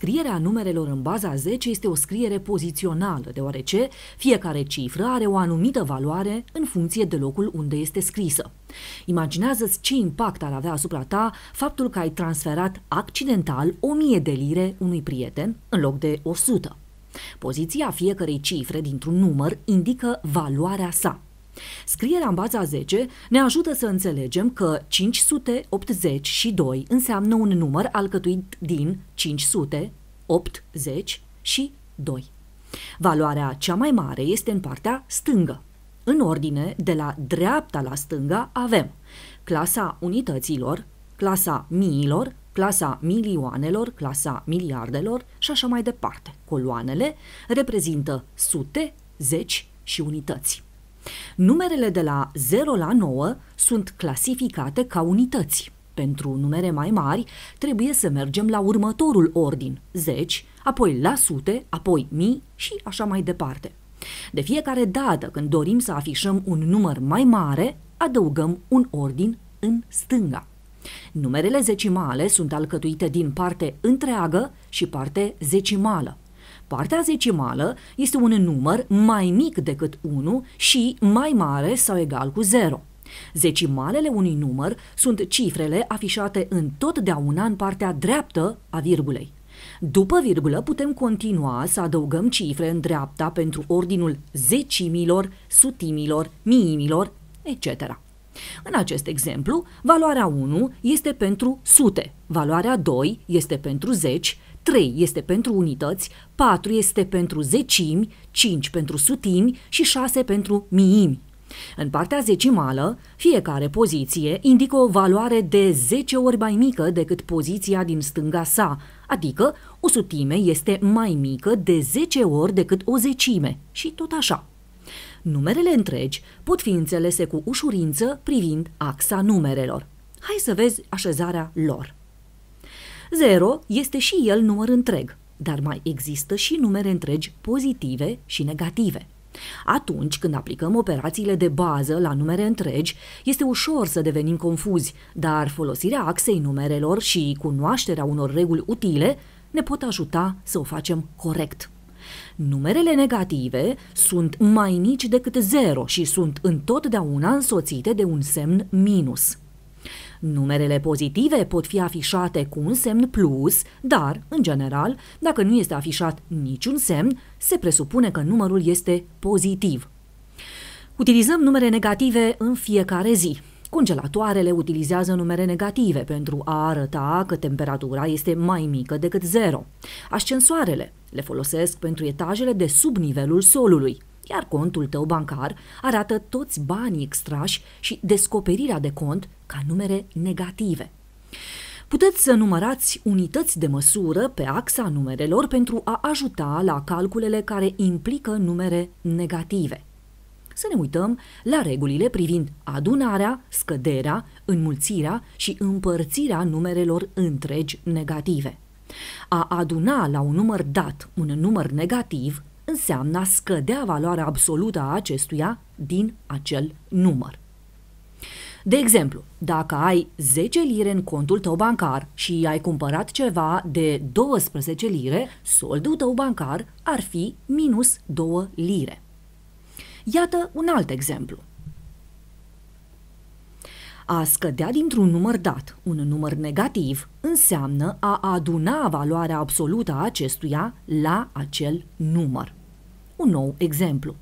Scrierea numerelor în baza 10 este o scriere pozițională, deoarece fiecare cifră are o anumită valoare în funcție de locul unde este scrisă. Imaginează-ți ce impact ar avea asupra ta faptul că ai transferat accidental 1000 de lire unui prieten în loc de 100. Poziția fiecărei cifre dintr-un număr indică valoarea sa. Scrierea în baza 10 ne ajută să înțelegem că 582 înseamnă un număr alcătuit din 500, 80 și 2. Valoarea cea mai mare este în partea stângă. În ordine, de la dreapta la stânga avem clasa unităților, clasa miilor, clasa milioanelor, clasa miliardelor și așa mai departe. Coloanele reprezintă sute, zeci și unități. Numerele de la 0 la 9 sunt clasificate ca unități. Pentru numere mai mari, trebuie să mergem la următorul ordin, zeci, apoi la sute, apoi mii și așa mai departe. De fiecare dată când dorim să afișăm un număr mai mare, adăugăm un ordin în stânga. Numerele zecimale sunt alcătuite din parte întreagă și parte zecimală. Partea zecimală este un număr mai mic decât 1 și mai mare sau egal cu 0. Zecimalele unui număr sunt cifrele afișate întotdeauna în partea dreaptă a virgulei. După virgulă putem continua să adăugăm cifre în dreapta pentru ordinul zecimilor, sutimilor, miimilor, etc. În acest exemplu, valoarea 1 este pentru sute, valoarea 2 este pentru zeci, 3 este pentru unități, 4 este pentru zecimi, 5 pentru sutimi și 6 pentru miimi. În partea zecimală, fiecare poziție indică o valoare de 10 ori mai mică decât poziția din stânga sa, adică o sutime este mai mică de 10 ori decât o zecime și tot așa. Numerele întregi pot fi înțelese cu ușurință privind axa numerelor. Hai să vezi așezarea lor. 0 este și el număr întreg, dar mai există și numere întregi pozitive și negative. Atunci când aplicăm operațiile de bază la numere întregi, este ușor să devenim confuzi, dar folosirea axei numerelor și cunoașterea unor reguli utile ne pot ajuta să o facem corect. Numerele negative sunt mai mici decât 0 și sunt întotdeauna însoțite de un semn minus. Numerele pozitive pot fi afișate cu un semn plus, dar, în general, dacă nu este afișat niciun semn, se presupune că numărul este pozitiv. Utilizăm numere negative în fiecare zi. Congelatoarele utilizează numere negative pentru a arăta că temperatura este mai mică decât zero. Ascensoarele le folosesc pentru etajele de sub nivelul solului iar contul tău bancar arată toți banii extrași și descoperirea de cont ca numere negative. Puteți să numărați unități de măsură pe axa numerelor pentru a ajuta la calculele care implică numere negative. Să ne uităm la regulile privind adunarea, scăderea, înmulțirea și împărțirea numerelor întregi negative. A aduna la un număr dat un număr negativ înseamnă a scădea valoarea absolută a acestuia din acel număr. De exemplu, dacă ai 10 lire în contul tău bancar și ai cumpărat ceva de 12 lire, soldul tău bancar ar fi minus 2 lire. Iată un alt exemplu. A scădea dintr-un număr dat, un număr negativ, înseamnă a aduna valoarea absolută a acestuia la acel număr un nou exemplu.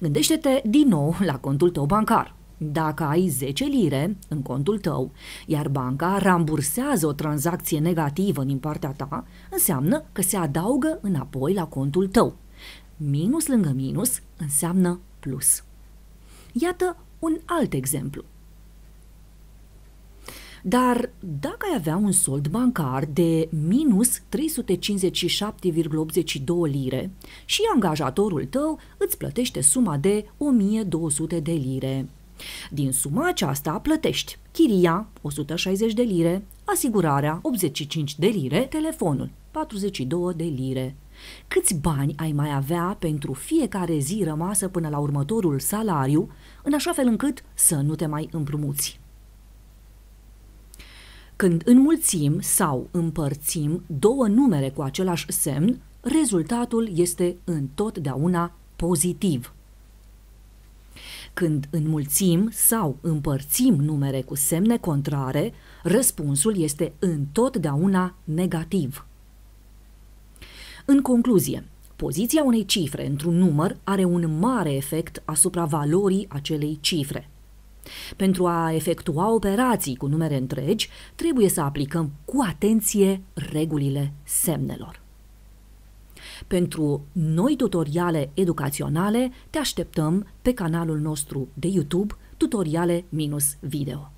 Gândește-te din nou la contul tău bancar. Dacă ai 10 lire în contul tău, iar banca rambursează o tranzacție negativă din partea ta, înseamnă că se adaugă înapoi la contul tău. Minus lângă minus înseamnă plus. Iată un alt exemplu. Dar dacă ai avea un sold bancar de minus 357,82 lire și angajatorul tău îți plătește suma de 1200 de lire. Din suma aceasta plătești chiria 160 de lire, asigurarea 85 de lire, telefonul 42 de lire. Câți bani ai mai avea pentru fiecare zi rămasă până la următorul salariu, în așa fel încât să nu te mai împrumuți? Când înmulțim sau împărțim două numere cu același semn, rezultatul este întotdeauna pozitiv. Când înmulțim sau împărțim numere cu semne contrare, răspunsul este întotdeauna negativ. În concluzie, poziția unei cifre într-un număr are un mare efect asupra valorii acelei cifre. Pentru a efectua operații cu numere întregi, trebuie să aplicăm cu atenție regulile semnelor. Pentru noi tutoriale educaționale, te așteptăm pe canalul nostru de YouTube Tutoriale-Video.